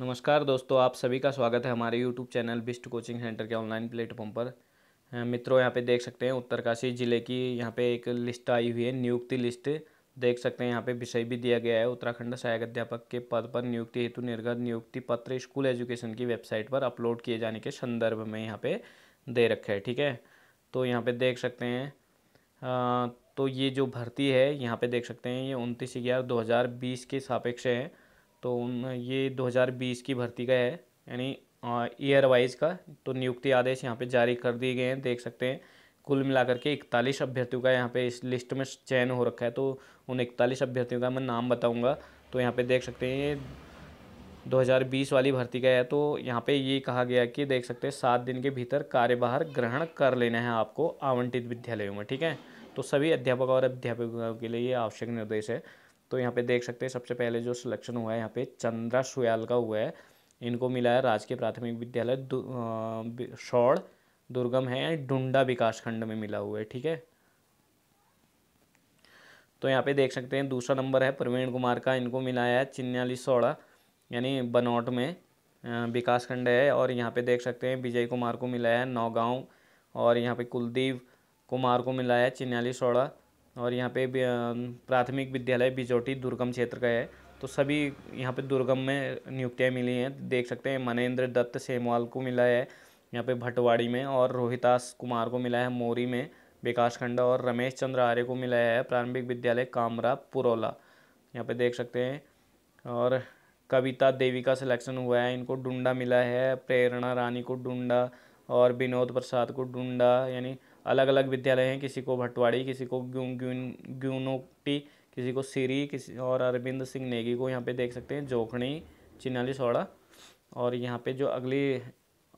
नमस्कार दोस्तों आप सभी का स्वागत है हमारे YouTube channel Bisht coaching centre के ऑनलाइन प्लेटफॉर्म पर मित्रों यहाँ पे देख सकते हैं उत्तरकाशी ज़िले की यहाँ पे एक लिस्ट आई हुई है नियुक्ति लिस्ट देख सकते हैं यहाँ पे विषय भी दिया गया है उत्तराखंड सहायक अध्यापक के पद पर नियुक्ति हेतु निर्गत नियुक्ति पत्र स्कूल एजुकेशन की वेबसाइट पर अपलोड किए जाने के संदर्भ में यहाँ पर दे रखा है ठीक है तो यहाँ पर देख सकते हैं आ, तो ये जो भर्ती है यहाँ पर देख सकते हैं ये उनतीस ग्यारह दो के सापेक्ष है तो उन ये 2020 की भर्ती का है यानी ईयर वाइज का तो नियुक्ति आदेश यहाँ पे जारी कर दिए गए हैं देख सकते हैं कुल मिलाकर के इकतालीस अभ्यर्थियों का यहाँ पे इस लिस्ट में चयन हो रखा है तो उन इकतालीस अभ्यर्थियों का मैं नाम बताऊँगा तो यहाँ पे देख सकते हैं ये 2020 वाली भर्ती का है तो यहाँ पे ये कहा गया कि देख सकते हैं सात दिन के भीतर कार्यभार ग्रहण कर लेना है आपको आवंटित विद्यालयों में ठीक है तो सभी अध्यापक और अध्यापकों के लिए ये आवश्यक निर्देश है तो यहाँ पे देख सकते हैं सबसे पहले जो सिलेक्शन हुआ है यहाँ पे चंद्रा सुयाल का हुआ है इनको मिला है राजकीय प्राथमिक विद्यालय शौड़ दुर्गम है डुंडा विकास खंड में मिला हुआ है ठीक है तो यहाँ पे देख सकते हैं दूसरा नंबर है प्रवीण कुमार का इनको मिला है चिन्याली सौड़ा यानी बनौट में विकास खंड है और यहाँ पे देख सकते हैं विजय कुमार को मिला है नौगांव और यहाँ पे कुलदीप कुमार को मिला है चिन्याली सौड़ा और यहाँ पे प्राथमिक विद्यालय बिजोटी दुर्गम क्षेत्र का है तो सभी यहाँ पे दुर्गम में नियुक्तियाँ मिली हैं देख सकते हैं मनेन्द्र दत्त सेमवाल को मिला है यहाँ पे भटवाड़ी में और रोहितास कुमार को मिला है मोरी में विकास खंडा और रमेश चंद्र आर्य को मिला है प्रारंभिक विद्यालय कामरा पुरौला यहाँ पे देख सकते हैं और कविता देवी का सिलेक्शन हुआ है इनको डुंडा मिला है प्रेरणा रानी को डुंडा और विनोद प्रसाद को डुंडा यानी अलग अलग विद्यालय हैं किसी को भटवाड़ी किसी को ग्यून ग्यून ग्यूनोटी किसी को सीरी किसी और अरविंद सिंह नेगी को यहाँ पे देख सकते हैं जोखणी चिनाली सौड़ा और यहाँ पे जो अगली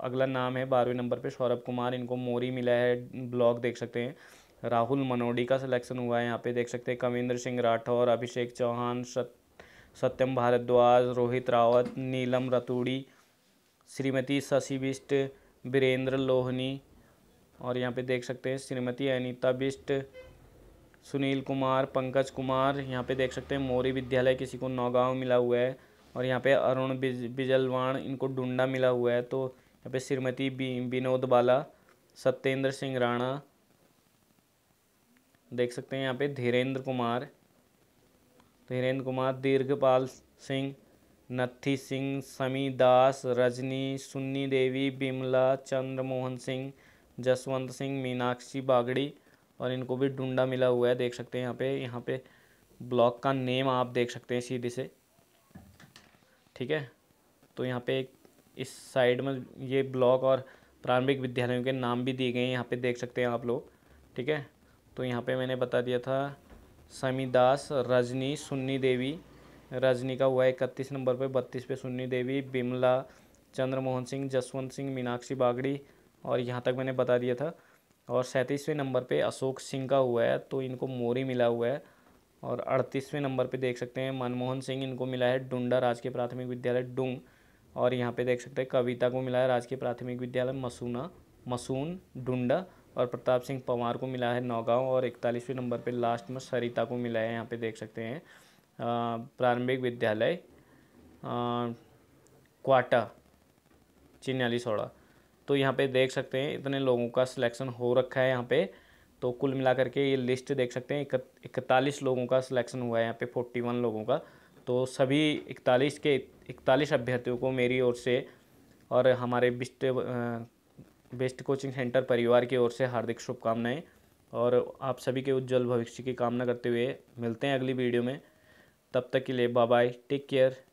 अगला नाम है बारहवें नंबर पे सौरभ कुमार इनको मोरी मिला है ब्लॉक देख सकते हैं राहुल मनोडी का सिलेक्शन हुआ है यहाँ पे देख सकते हैं कविंद्र सिंह राठौर अभिषेक चौहान सत सत्यम भारद्वाज रोहित रावत नीलम रतूड़ी श्रीमती शशि बिष्ट बीरेंद्र लोहनी और यहाँ पे देख सकते हैं श्रीमती अनीता बिष्ट सुनील कुमार पंकज कुमार यहाँ पे देख सकते हैं मोरी विद्यालय किसी को नौगांव मिला हुआ है और यहाँ पे अरुण बिज बिजलवाण इनको डुंडा मिला हुआ है तो यहाँ पे श्रीमती विनोद बाला सत्येंद्र सिंह राणा देख सकते हैं यहाँ पे धीरेन्द्र कुमार धीरेन्द्र कुमार दीर्घपाल सिंह नत्थी सिंह समी दास रजनी सुन्नी देवी बिमला चंद्रमोहन सिंह जसवंत सिंह मीनाक्षी बागड़ी और इनको भी डुंडा मिला हुआ है देख सकते हैं यहाँ पे यहाँ पे ब्लॉक का नेम आप देख सकते हैं सीधे से ठीक है तो यहाँ पे एक इस साइड में ये ब्लॉक और प्रारंभिक विद्यालयों के नाम भी दिए गए हैं यहाँ पे देख सकते हैं आप लोग ठीक है तो यहाँ पे मैंने बता दिया था समी दास रजनी सुन्नी देवी रजनी का हुआ इकतीस नंबर पर बत्तीस पे सुन्नी देवी बिमला चंद्रमोहन सिंह जसवंत सिंह मीनाक्षी बागड़ी और यहाँ तक मैंने बता दिया था और सैंतीसवें नंबर पे अशोक सिंह का हुआ है तो इनको मोरी मिला हुआ है और अड़तीसवें नंबर पे देख सकते हैं मनमोहन सिंह इनको मिला है डुंडा राजकीय प्राथमिक विद्यालय डुंग और यहाँ पे देख सकते हैं कविता को मिला है राजकीय प्राथमिक विद्यालय मसूना मसून डुंडा और प्रताप सिंह पंवार को मिला है नौगांव और इकतालीसवें नंबर पर लास्ट में सरिता को मिला है यहाँ पर देख सकते हैं प्रारंभिक विद्यालय क्वाटा चिन्यालीसौड़ा तो यहाँ पे देख सकते हैं इतने लोगों का सिलेक्शन हो रखा है यहाँ पे तो कुल मिलाकर के ये लिस्ट देख सकते हैं इकतालीस लोगों का सिलेक्शन हुआ है यहाँ पे फोर्टी वन लोगों का तो सभी इकतालीस के इकतालीस अभ्यर्थियों को मेरी ओर से और हमारे बेस्ट बेस्ट कोचिंग सेंटर परिवार की ओर से हार्दिक शुभकामनाएँ और आप सभी के उज्जवल भविष्य की कामना करते हुए मिलते हैं अगली वीडियो में तब तक के लिए बाय बाय टेक केयर